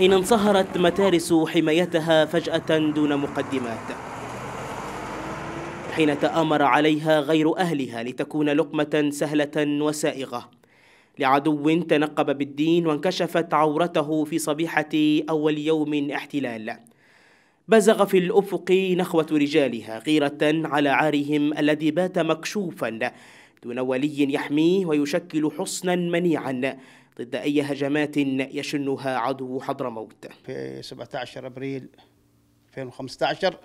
حين انصهرت متارس حمايتها فجأة دون مقدمات حين تآمر عليها غير أهلها لتكون لقمة سهلة وسائغة لعدو تنقب بالدين وانكشفت عورته في صبيحة أول يوم احتلال بزغ في الأفق نخوة رجالها غيرة على عارهم الذي بات مكشوفا دون ولي يحميه ويشكل حصنا منيعا ضد أي هجمات يشنها عدو حضرموت في 17 أبريل 2015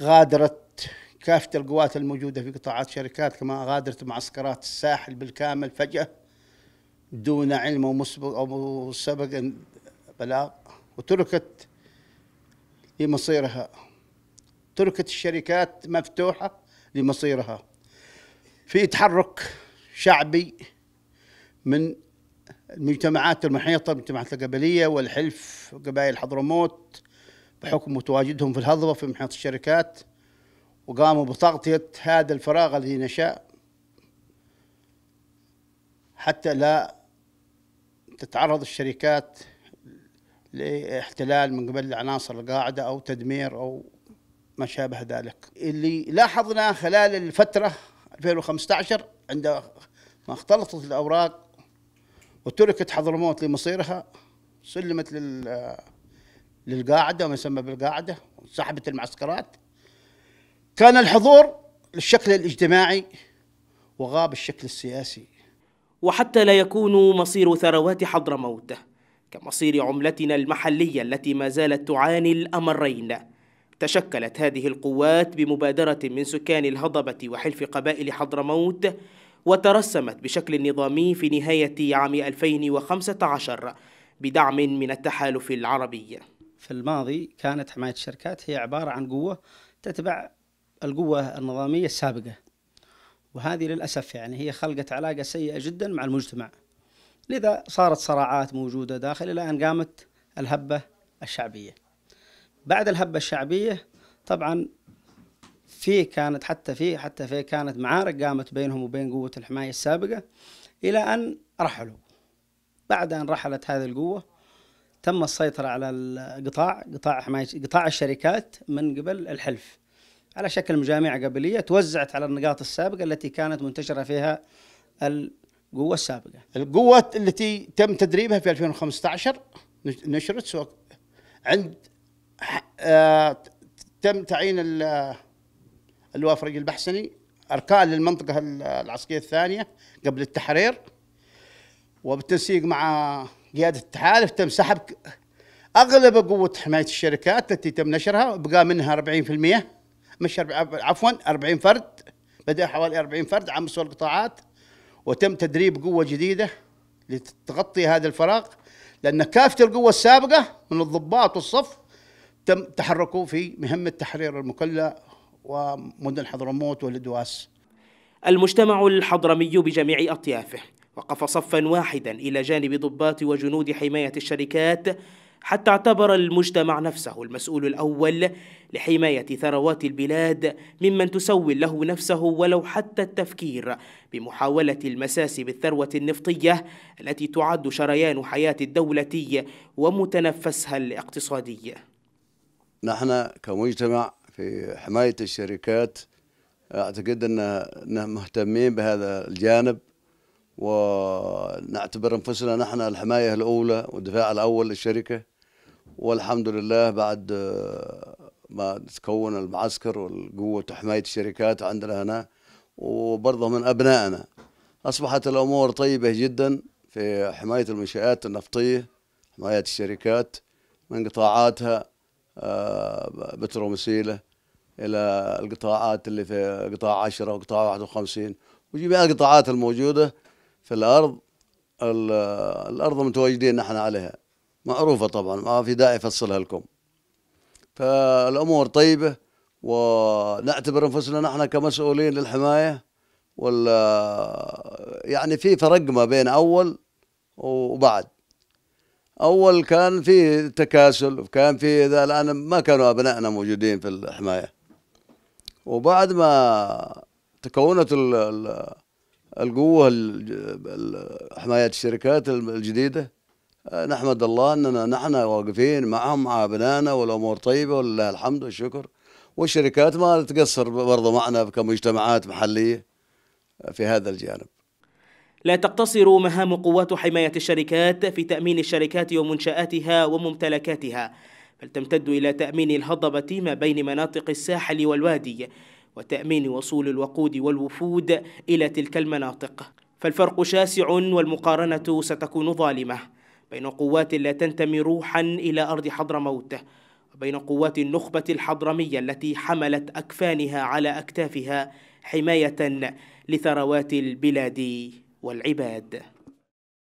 غادرت كافة القوات الموجودة في قطاعات شركات كما غادرت معسكرات الساحل بالكامل فجأة دون علم ومسبق أو سبق بلاغ وتركت لمصيرها تركت الشركات مفتوحة لمصيرها في تحرك شعبي من المجتمعات المحيطة بالمجتمعات القبلية والحلف قبائل حضرموت بحكم تواجدهم في الهضبة في محيط الشركات وقاموا بتغطية هذا الفراغ الذي نشأ حتى لا تتعرض الشركات لاحتلال من قبل العناصر القاعدة أو تدمير أو ما شابه ذلك اللي لاحظناه خلال الفترة 2015 عندما اختلطت الأوراق وتركت حضرموت لمصيرها سلمت لل للقاعده ما يسمى بالقاعده سحبت المعسكرات كان الحضور للشكل الاجتماعي وغاب الشكل السياسي وحتى لا يكون مصير ثروات حضرموت كمصير عملتنا المحليه التي ما زالت تعاني الامرين تشكلت هذه القوات بمبادره من سكان الهضبه وحلف قبائل حضرموت وترسمت بشكل نظامي في نهاية عام 2015 بدعم من التحالف العربي في الماضي كانت حماية الشركات هي عبارة عن قوة تتبع القوة النظامية السابقة وهذه للأسف يعني هي خلقت علاقة سيئة جدا مع المجتمع لذا صارت صراعات موجودة داخل إلى أن قامت الهبة الشعبية بعد الهبة الشعبية طبعا في كانت حتى في حتى في كانت معارك قامت بينهم وبين قوة الحماية السابقة إلى أن رحلوا بعد أن رحلت هذه القوة تم السيطرة على القطاع قطاع حماية قطاع الشركات من قبل الحلف على شكل مجاميع قبلية توزعت على النقاط السابقة التي كانت منتشرة فيها القوة السابقة القوة التي تم تدريبها في 2015 نشرت سوق عند آه، تم تعيين اللواء فريق البحسني اركان للمنطقه العسكريه الثانيه قبل التحرير وبالتنسيق مع قياده التحالف تم سحب اغلب قوه حمايه الشركات التي تم نشرها بقى منها 40% مش عفوا 40 فرد بدا حوالي 40 فرد على مستوى القطاعات وتم تدريب قوه جديده لتغطي هذا الفراغ لان كافه القوه السابقه من الضباط والصف تم تحركوا في مهمه تحرير المكلا ومدن حضرموت والدواس المجتمع الحضرمي بجميع أطيافه وقف صفا واحدا إلى جانب ضباط وجنود حماية الشركات حتى اعتبر المجتمع نفسه المسؤول الأول لحماية ثروات البلاد ممن تسول له نفسه ولو حتى التفكير بمحاولة المساس بالثروة النفطية التي تعد شريان حياة الدولة ومتنفسها الاقتصادي نحن كمجتمع في حماية الشركات أعتقد أننا مهتمين بهذا الجانب ونعتبر أنفسنا نحن الحماية الأولى والدفاع الأول للشركة والحمد لله بعد آه، ما تكون المعسكر والقوة حماية الشركات عندنا هنا وبرضه من أبنائنا أصبحت الأمور طيبة جدا في حماية المنشآت النفطية حماية الشركات من قطاعاتها بترو آه، مسيله الى القطاعات اللي في قطاع 10 وقطاع 51 وجميع القطاعات الموجوده في الارض الارض متواجدين نحن عليها معروفه طبعا ما في داعي افصلها لكم فالامور طيبه ونعتبر انفسنا نحن كمسؤولين للحمايه ولا يعني في فرق ما بين اول وبعد اول كان في تكاسل وكان في اذا الان ما كانوا ابنائنا موجودين في الحمايه وبعد ما تكونت القوه حمايه الشركات الجديده نحمد الله اننا نحن واقفين معهم مع ابنائنا والامور طيبه ولله الحمد والشكر والشركات ما تقصر برضه معنا كمجتمعات محليه في هذا الجانب لا تقتصر مهام قوات حماية الشركات في تأمين الشركات ومنشآتها وممتلكاتها بل تمتد إلى تأمين الهضبة ما بين مناطق الساحل والوادي وتأمين وصول الوقود والوفود إلى تلك المناطق فالفرق شاسع والمقارنة ستكون ظالمة بين قوات لا تنتمي روحا إلى أرض حضرموت وبين قوات النخبة الحضرمية التي حملت أكفانها على أكتافها حماية لثروات البلاد والعباد